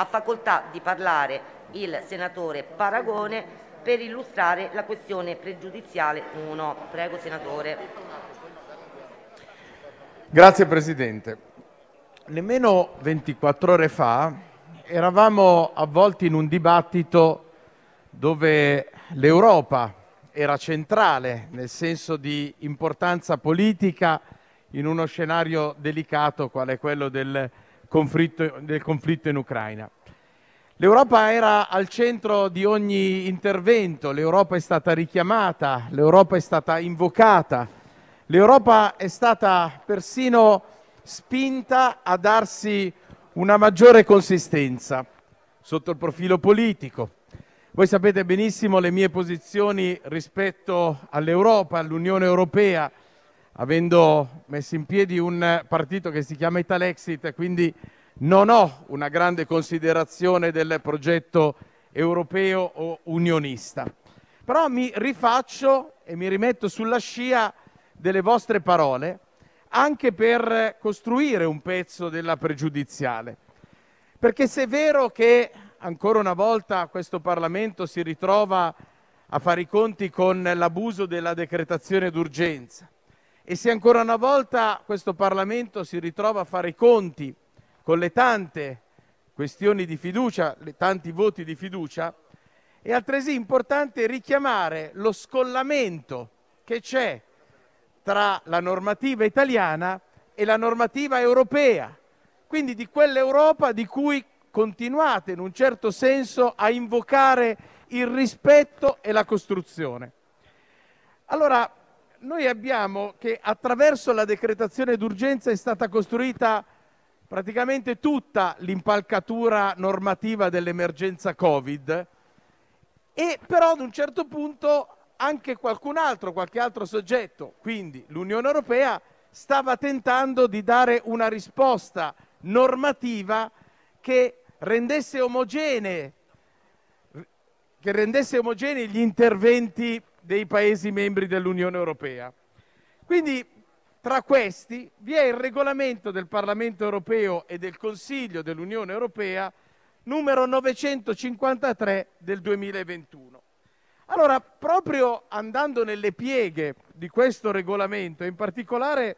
Ha facoltà di parlare il senatore Paragone per illustrare la questione pregiudiziale 1. Prego, senatore. Grazie, Presidente. Nemmeno 24 ore fa eravamo avvolti in un dibattito dove l'Europa era centrale nel senso di importanza politica in uno scenario delicato quale quello del conflitto, del conflitto in Ucraina. L'Europa era al centro di ogni intervento, l'Europa è stata richiamata, l'Europa è stata invocata, l'Europa è stata persino spinta a darsi una maggiore consistenza sotto il profilo politico. Voi sapete benissimo le mie posizioni rispetto all'Europa, all'Unione Europea, avendo messo in piedi un partito che si chiama Italexit, quindi non ho una grande considerazione del progetto europeo o unionista. Però mi rifaccio e mi rimetto sulla scia delle vostre parole anche per costruire un pezzo della pregiudiziale. Perché se è vero che ancora una volta questo Parlamento si ritrova a fare i conti con l'abuso della decretazione d'urgenza, e se ancora una volta questo Parlamento si ritrova a fare i conti con le tante questioni di fiducia, le tanti voti di fiducia, è altresì importante richiamare lo scollamento che c'è tra la normativa italiana e la normativa europea, quindi di quell'Europa di cui continuate in un certo senso a invocare il rispetto e la costruzione. Allora, noi abbiamo che attraverso la decretazione d'urgenza è stata costruita praticamente tutta l'impalcatura normativa dell'emergenza Covid e però ad un certo punto anche qualcun altro, qualche altro soggetto, quindi l'Unione Europea, stava tentando di dare una risposta normativa che rendesse omogenei gli interventi dei Paesi membri dell'Unione Europea. Quindi, tra questi vi è il regolamento del Parlamento Europeo e del Consiglio dell'Unione Europea numero 953 del 2021. Allora, proprio andando nelle pieghe di questo regolamento, in particolare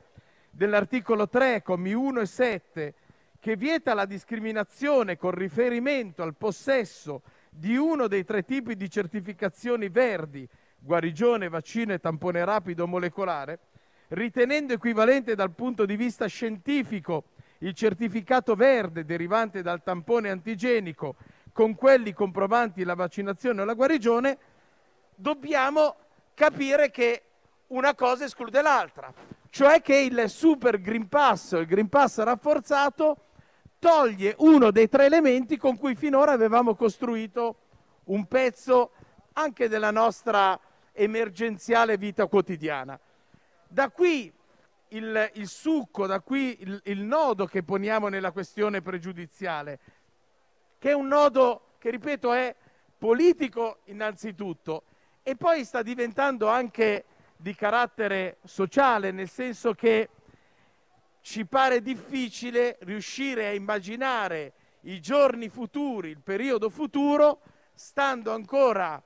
dell'articolo 3, commi 1 e 7, che vieta la discriminazione con riferimento al possesso di uno dei tre tipi di certificazioni verdi guarigione, vaccino e tampone rapido molecolare, ritenendo equivalente dal punto di vista scientifico il certificato verde derivante dal tampone antigenico con quelli comprovanti la vaccinazione o la guarigione, dobbiamo capire che una cosa esclude l'altra, cioè che il super Green Pass, il Green Pass rafforzato, toglie uno dei tre elementi con cui finora avevamo costruito un pezzo anche della nostra emergenziale vita quotidiana. Da qui il, il succo, da qui il, il nodo che poniamo nella questione pregiudiziale, che è un nodo che, ripeto, è politico innanzitutto e poi sta diventando anche di carattere sociale, nel senso che ci pare difficile riuscire a immaginare i giorni futuri, il periodo futuro, stando ancora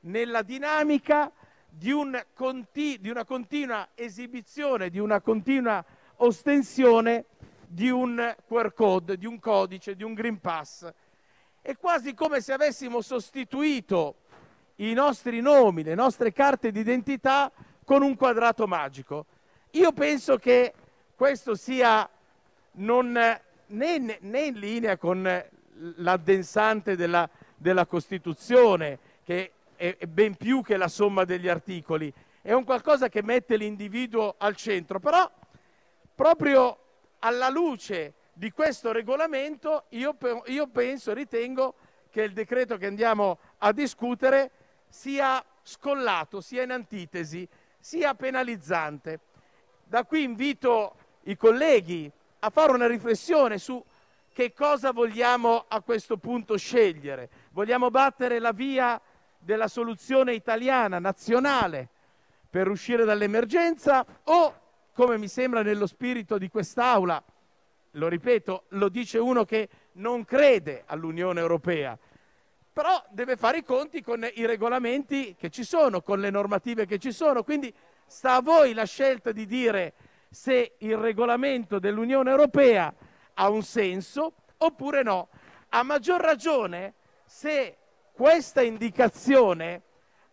nella dinamica di, un conti, di una continua esibizione, di una continua ostensione di un QR code, di un codice, di un Green Pass. È quasi come se avessimo sostituito i nostri nomi, le nostre carte d'identità con un quadrato magico. Io penso che questo sia non, né, né in linea con l'addensante della, della Costituzione, che è ben più che la somma degli articoli, è un qualcosa che mette l'individuo al centro, però proprio alla luce di questo regolamento io, io penso, ritengo che il decreto che andiamo a discutere sia scollato, sia in antitesi, sia penalizzante. Da qui invito i colleghi a fare una riflessione su che cosa vogliamo a questo punto scegliere. Vogliamo battere la via della soluzione italiana nazionale per uscire dall'emergenza o, come mi sembra nello spirito di quest'Aula, lo ripeto, lo dice uno che non crede all'Unione Europea, però deve fare i conti con i regolamenti che ci sono, con le normative che ci sono, quindi sta a voi la scelta di dire se il regolamento dell'Unione Europea ha un senso oppure no. A maggior ragione se questa indicazione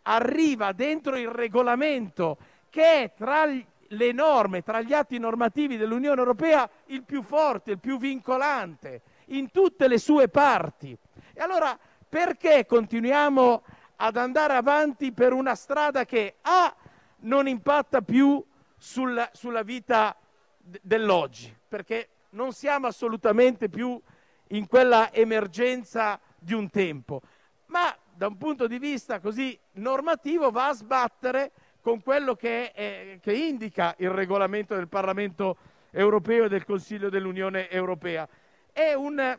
arriva dentro il regolamento che è tra le norme, tra gli atti normativi dell'Unione Europea il più forte, il più vincolante in tutte le sue parti. E allora perché continuiamo ad andare avanti per una strada che A non impatta più sul, sulla vita dell'oggi, perché non siamo assolutamente più in quella emergenza di un tempo ma da un punto di vista così normativo va a sbattere con quello che, è, eh, che indica il regolamento del Parlamento europeo e del Consiglio dell'Unione europea. È un,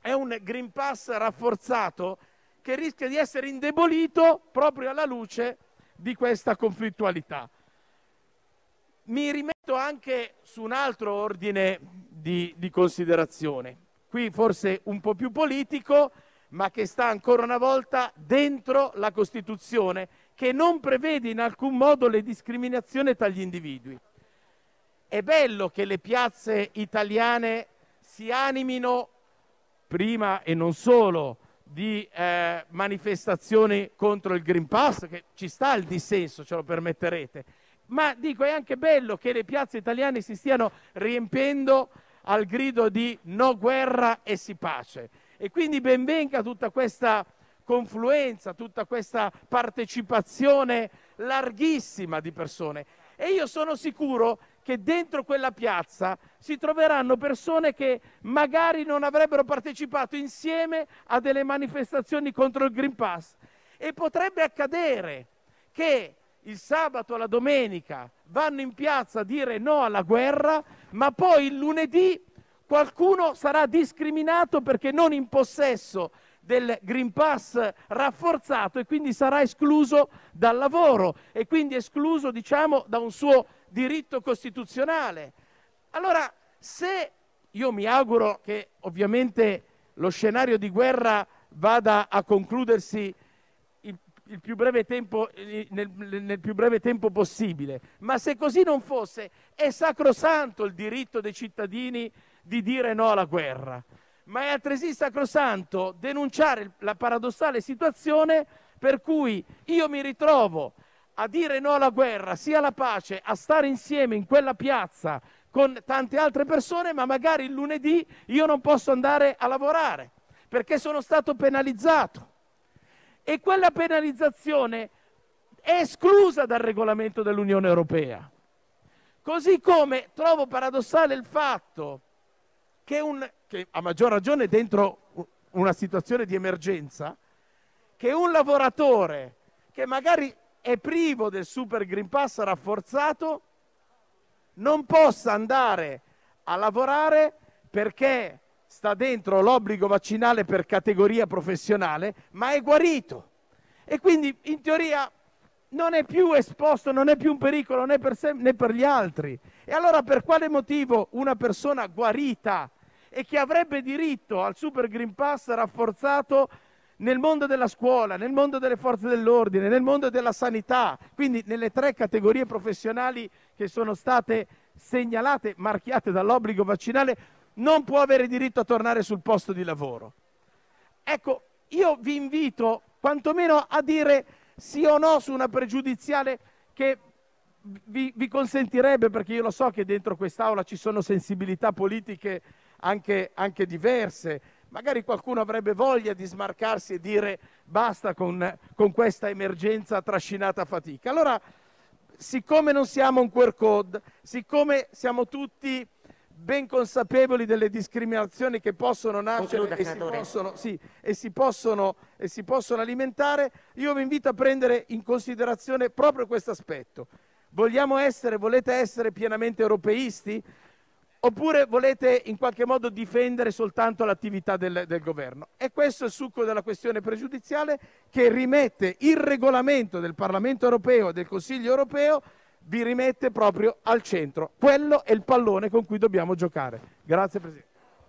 è un Green Pass rafforzato che rischia di essere indebolito proprio alla luce di questa conflittualità. Mi rimetto anche su un altro ordine di, di considerazione, qui forse un po' più politico, ma che sta ancora una volta dentro la Costituzione, che non prevede in alcun modo le discriminazioni tra gli individui. È bello che le piazze italiane si animino, prima e non solo, di eh, manifestazioni contro il Green Pass, che ci sta il dissenso, ce lo permetterete, ma dico è anche bello che le piazze italiane si stiano riempiendo al grido di no guerra e si pace e quindi benvenga tutta questa confluenza, tutta questa partecipazione larghissima di persone. E io sono sicuro che dentro quella piazza si troveranno persone che magari non avrebbero partecipato insieme a delle manifestazioni contro il Green Pass. E potrebbe accadere che il sabato, la domenica vanno in piazza a dire no alla guerra, ma poi il lunedì qualcuno sarà discriminato perché non in possesso del Green Pass rafforzato e quindi sarà escluso dal lavoro e quindi escluso diciamo da un suo diritto costituzionale. Allora, se io mi auguro che ovviamente lo scenario di guerra vada a concludersi il, il più tempo, eh, nel, nel più breve tempo possibile, ma se così non fosse, è sacrosanto il diritto dei cittadini di dire no alla guerra, ma è altresì sacrosanto denunciare la paradossale situazione per cui io mi ritrovo a dire no alla guerra, sia alla pace, a stare insieme in quella piazza con tante altre persone, ma magari il lunedì io non posso andare a lavorare perché sono stato penalizzato. E quella penalizzazione è esclusa dal regolamento dell'Unione Europea. Così come trovo paradossale il fatto che che, un, che a maggior ragione dentro una situazione di emergenza, che un lavoratore che magari è privo del Super Green Pass rafforzato non possa andare a lavorare perché sta dentro l'obbligo vaccinale per categoria professionale, ma è guarito. E quindi in teoria non è più esposto, non è più un pericolo né per sé né per gli altri. E allora per quale motivo una persona guarita e che avrebbe diritto al Super Green Pass rafforzato nel mondo della scuola, nel mondo delle forze dell'ordine, nel mondo della sanità, quindi nelle tre categorie professionali che sono state segnalate, marchiate dall'obbligo vaccinale, non può avere diritto a tornare sul posto di lavoro. Ecco, io vi invito quantomeno a dire sì o no su una pregiudiziale che vi, vi consentirebbe, perché io lo so che dentro quest'Aula ci sono sensibilità politiche anche, anche diverse. Magari qualcuno avrebbe voglia di smarcarsi e dire basta con, con questa emergenza trascinata a fatica. Allora, siccome non siamo un QR code, siccome siamo tutti ben consapevoli delle discriminazioni che possono nascere e si possono, sì, e, si possono, e si possono alimentare, io vi invito a prendere in considerazione proprio questo aspetto. Vogliamo essere, volete essere pienamente europeisti? oppure volete in qualche modo difendere soltanto l'attività del, del, governo. E questo è il succo della questione pregiudiziale che rimette il regolamento del Parlamento europeo e del Consiglio europeo, vi rimette proprio al centro. Quello è il pallone con cui dobbiamo giocare. Grazie Presidente.